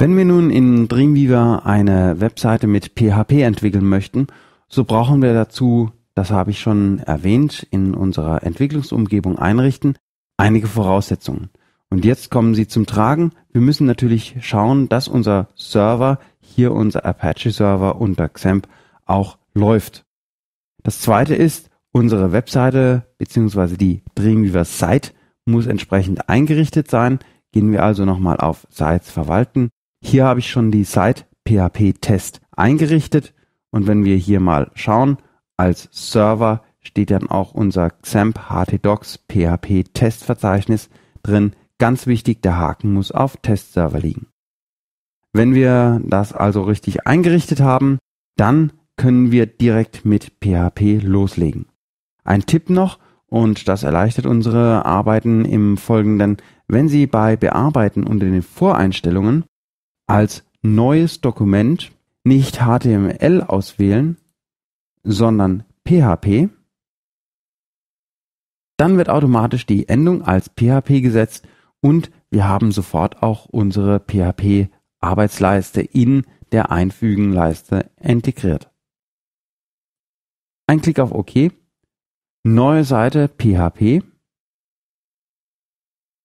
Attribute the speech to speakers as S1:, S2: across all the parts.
S1: Wenn wir nun in Dreamweaver eine Webseite mit PHP entwickeln möchten, so brauchen wir dazu, das habe ich schon erwähnt, in unserer Entwicklungsumgebung einrichten, einige Voraussetzungen. Und jetzt kommen sie zum Tragen. Wir müssen natürlich schauen, dass unser Server, hier unser Apache-Server unter XAMPP, auch läuft. Das zweite ist, unsere Webseite bzw. die Dreamweaver Site muss entsprechend eingerichtet sein. Gehen wir also nochmal auf Sites verwalten hier habe ich schon die Site PHP Test eingerichtet und wenn wir hier mal schauen, als Server steht dann auch unser XAMPP htdocs PHP Test Verzeichnis drin. Ganz wichtig, der Haken muss auf Test Server liegen. Wenn wir das also richtig eingerichtet haben, dann können wir direkt mit PHP loslegen. Ein Tipp noch, und das erleichtert unsere Arbeiten im Folgenden, wenn Sie bei Bearbeiten unter den Voreinstellungen als neues Dokument nicht HTML auswählen, sondern PHP. Dann wird automatisch die Endung als PHP gesetzt und wir haben sofort auch unsere PHP Arbeitsleiste in der Einfügen-Leiste integriert. Ein Klick auf OK, neue Seite PHP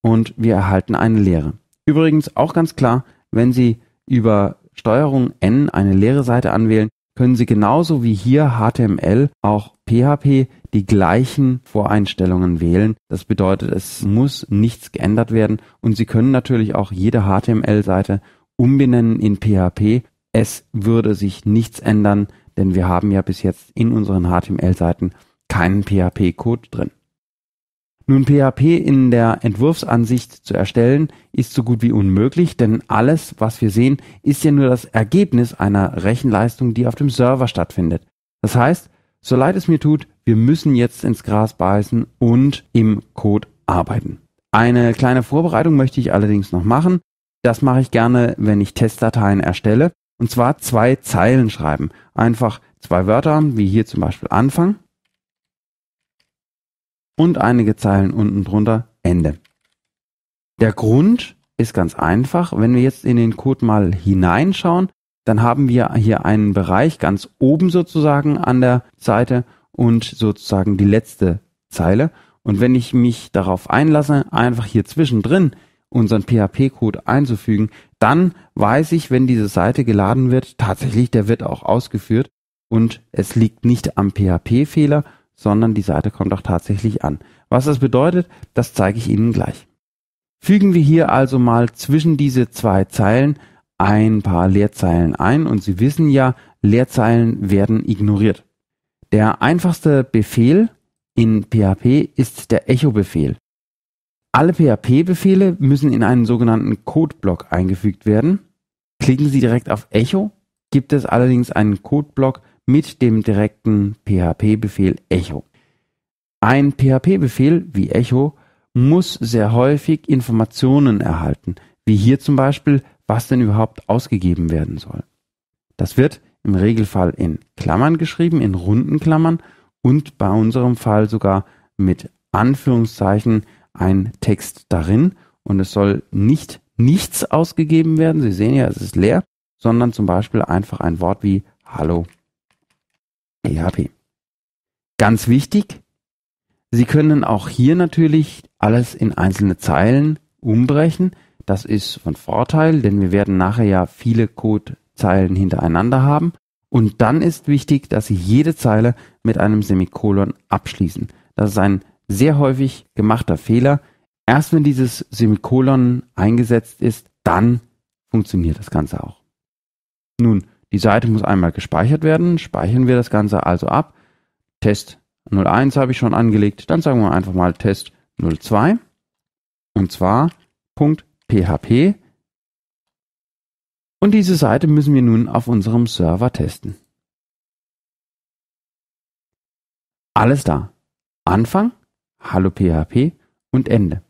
S1: und wir erhalten eine Lehre. Übrigens auch ganz klar, wenn Sie über Steuerung N eine leere Seite anwählen, können Sie genauso wie hier HTML auch PHP die gleichen Voreinstellungen wählen. Das bedeutet, es muss nichts geändert werden und Sie können natürlich auch jede HTML-Seite umbenennen in PHP. Es würde sich nichts ändern, denn wir haben ja bis jetzt in unseren HTML-Seiten keinen PHP-Code drin. Nun PHP in der Entwurfsansicht zu erstellen, ist so gut wie unmöglich, denn alles, was wir sehen, ist ja nur das Ergebnis einer Rechenleistung, die auf dem Server stattfindet. Das heißt, so leid es mir tut, wir müssen jetzt ins Gras beißen und im Code arbeiten. Eine kleine Vorbereitung möchte ich allerdings noch machen. Das mache ich gerne, wenn ich Testdateien erstelle. Und zwar zwei Zeilen schreiben. Einfach zwei Wörter, wie hier zum Beispiel Anfang und einige Zeilen unten drunter Ende. Der Grund ist ganz einfach. Wenn wir jetzt in den Code mal hineinschauen, dann haben wir hier einen Bereich ganz oben sozusagen an der Seite und sozusagen die letzte Zeile. Und wenn ich mich darauf einlasse, einfach hier zwischendrin unseren PHP-Code einzufügen, dann weiß ich, wenn diese Seite geladen wird, tatsächlich, der wird auch ausgeführt und es liegt nicht am PHP-Fehler, sondern die Seite kommt auch tatsächlich an. Was das bedeutet, das zeige ich Ihnen gleich. Fügen wir hier also mal zwischen diese zwei Zeilen ein paar Leerzeilen ein und Sie wissen ja, Leerzeilen werden ignoriert. Der einfachste Befehl in PHP ist der Echo-Befehl. Alle PHP-Befehle müssen in einen sogenannten Codeblock eingefügt werden. Klicken Sie direkt auf Echo, gibt es allerdings einen Codeblock, mit dem direkten PHP-Befehl Echo. Ein PHP-Befehl wie Echo muss sehr häufig Informationen erhalten, wie hier zum Beispiel, was denn überhaupt ausgegeben werden soll. Das wird im Regelfall in Klammern geschrieben, in runden Klammern und bei unserem Fall sogar mit Anführungszeichen ein Text darin und es soll nicht nichts ausgegeben werden. Sie sehen ja, es ist leer, sondern zum Beispiel einfach ein Wort wie Hallo PHP. Ganz wichtig, Sie können auch hier natürlich alles in einzelne Zeilen umbrechen. Das ist von Vorteil, denn wir werden nachher ja viele Codezeilen hintereinander haben. Und dann ist wichtig, dass Sie jede Zeile mit einem Semikolon abschließen. Das ist ein sehr häufig gemachter Fehler. Erst wenn dieses Semikolon eingesetzt ist, dann funktioniert das Ganze auch. Nun, die Seite muss einmal gespeichert werden. Speichern wir das Ganze also ab. Test 01 habe ich schon angelegt. Dann sagen wir einfach mal Test 02. Und zwar .php. Und diese Seite müssen wir nun auf unserem Server testen. Alles da. Anfang, Hallo PHP und Ende.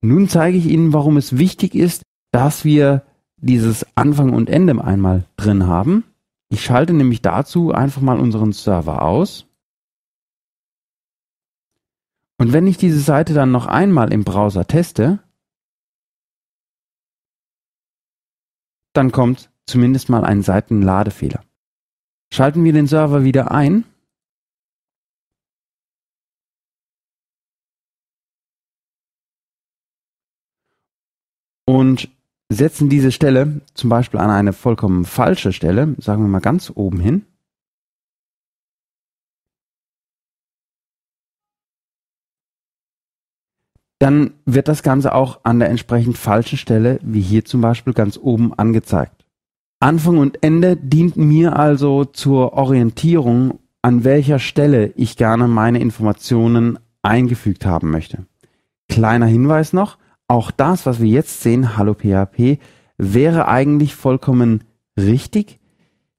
S1: Nun zeige ich Ihnen, warum es wichtig ist, dass wir dieses Anfang und Ende einmal drin haben. Ich schalte nämlich dazu einfach mal unseren Server aus. Und wenn ich diese Seite dann noch einmal im Browser teste, dann kommt zumindest mal ein Seitenladefehler. Schalten wir den Server wieder ein. Und setzen diese Stelle zum Beispiel an eine vollkommen falsche Stelle, sagen wir mal ganz oben hin, dann wird das Ganze auch an der entsprechend falschen Stelle, wie hier zum Beispiel ganz oben angezeigt. Anfang und Ende dient mir also zur Orientierung, an welcher Stelle ich gerne meine Informationen eingefügt haben möchte. Kleiner Hinweis noch, auch das, was wir jetzt sehen, Hallo PHP, wäre eigentlich vollkommen richtig.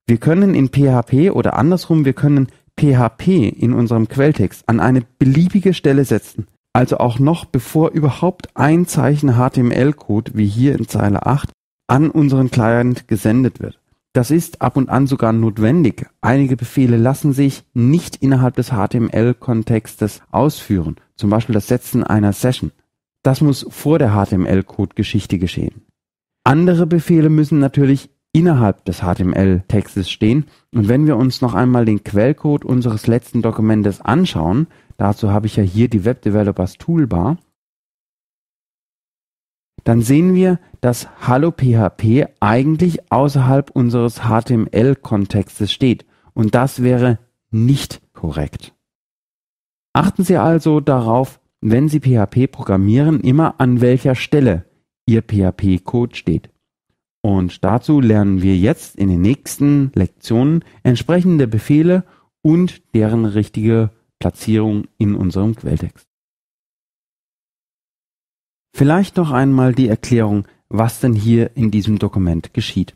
S1: Wir können in PHP oder andersrum, wir können PHP in unserem Quelltext an eine beliebige Stelle setzen. Also auch noch bevor überhaupt ein Zeichen HTML-Code, wie hier in Zeile 8, an unseren Client gesendet wird. Das ist ab und an sogar notwendig. Einige Befehle lassen sich nicht innerhalb des HTML-Kontextes ausführen. Zum Beispiel das Setzen einer Session. Das muss vor der HTML-Code-Geschichte geschehen. Andere Befehle müssen natürlich innerhalb des HTML-Textes stehen. Und wenn wir uns noch einmal den Quellcode unseres letzten Dokumentes anschauen, dazu habe ich ja hier die Web Developers Toolbar, dann sehen wir, dass Hallo PHP eigentlich außerhalb unseres HTML-Kontextes steht. Und das wäre nicht korrekt. Achten Sie also darauf, wenn Sie PHP programmieren, immer an welcher Stelle Ihr PHP-Code steht. Und dazu lernen wir jetzt in den nächsten Lektionen entsprechende Befehle und deren richtige Platzierung in unserem Quelltext. Vielleicht noch einmal die Erklärung, was denn hier in diesem Dokument geschieht.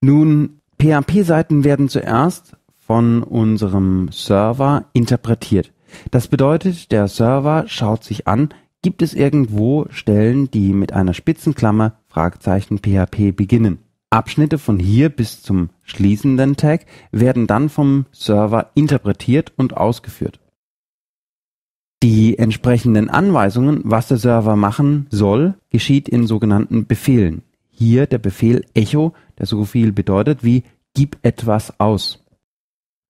S1: Nun, PHP-Seiten werden zuerst von unserem Server interpretiert. Das bedeutet, der Server schaut sich an, gibt es irgendwo Stellen, die mit einer Spitzenklammer Fragezeichen PHP beginnen. Abschnitte von hier bis zum schließenden Tag werden dann vom Server interpretiert und ausgeführt. Die entsprechenden Anweisungen, was der Server machen soll, geschieht in sogenannten Befehlen. Hier der Befehl Echo, der so viel bedeutet wie gib etwas aus.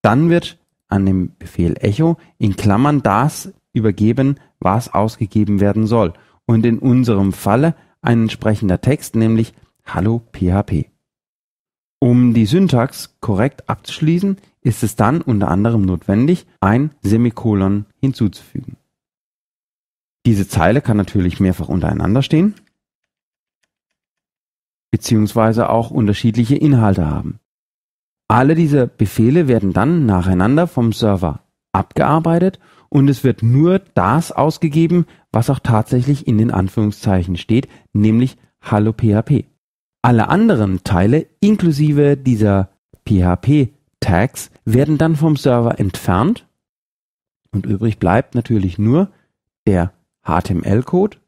S1: Dann wird an dem Befehl Echo in Klammern das übergeben, was ausgegeben werden soll. Und in unserem Falle ein entsprechender Text, nämlich Hallo PHP. Um die Syntax korrekt abzuschließen, ist es dann unter anderem notwendig, ein Semikolon hinzuzufügen. Diese Zeile kann natürlich mehrfach untereinander stehen, beziehungsweise auch unterschiedliche Inhalte haben. Alle diese Befehle werden dann nacheinander vom Server abgearbeitet und es wird nur das ausgegeben, was auch tatsächlich in den Anführungszeichen steht, nämlich Hallo PHP. Alle anderen Teile inklusive dieser PHP-Tags werden dann vom Server entfernt und übrig bleibt natürlich nur der HTML-Code,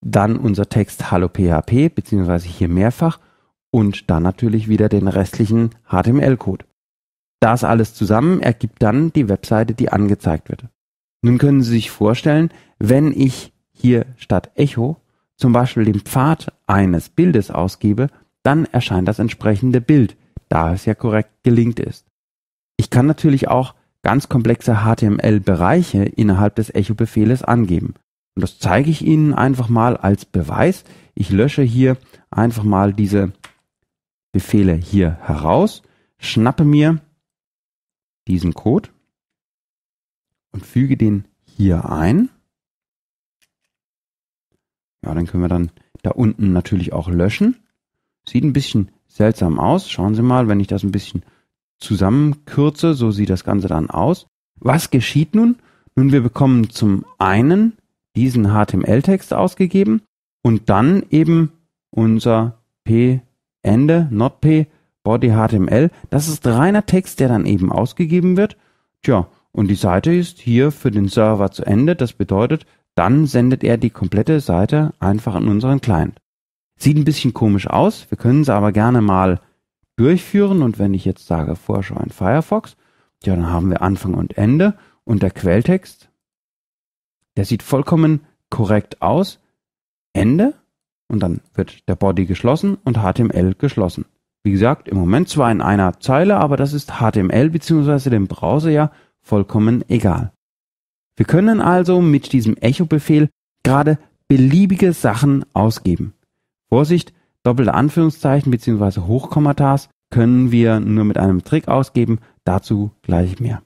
S1: dann unser Text Hallo PHP bzw. hier mehrfach und dann natürlich wieder den restlichen HTML-Code. Das alles zusammen ergibt dann die Webseite, die angezeigt wird. Nun können Sie sich vorstellen, wenn ich hier statt Echo zum Beispiel den Pfad eines Bildes ausgebe, dann erscheint das entsprechende Bild, da es ja korrekt gelinkt ist. Ich kann natürlich auch ganz komplexe HTML-Bereiche innerhalb des Echo-Befehles angeben. Und das zeige ich Ihnen einfach mal als Beweis. Ich lösche hier einfach mal diese Befehle hier heraus, schnappe mir diesen Code und füge den hier ein. Ja, dann können wir dann da unten natürlich auch löschen. Sieht ein bisschen seltsam aus. Schauen Sie mal, wenn ich das ein bisschen zusammenkürze, so sieht das Ganze dann aus. Was geschieht nun? Nun, wir bekommen zum einen diesen HTML-Text ausgegeben und dann eben unser P Ende, NotP, Body HTML. Das ist reiner Text, der dann eben ausgegeben wird. Tja, und die Seite ist hier für den Server zu Ende. Das bedeutet, dann sendet er die komplette Seite einfach an unseren Client. Sieht ein bisschen komisch aus. Wir können es aber gerne mal durchführen. Und wenn ich jetzt sage Vorschau in Firefox, ja, dann haben wir Anfang und Ende und der Quelltext. Der sieht vollkommen korrekt aus. Ende und dann wird der Body geschlossen und HTML geschlossen. Wie gesagt, im Moment zwar in einer Zeile, aber das ist HTML bzw. dem Browser ja vollkommen egal. Wir können also mit diesem Echo-Befehl gerade beliebige Sachen ausgeben. Vorsicht, doppelte Anführungszeichen bzw. Hochkommatas können wir nur mit einem Trick ausgeben, dazu gleich mehr.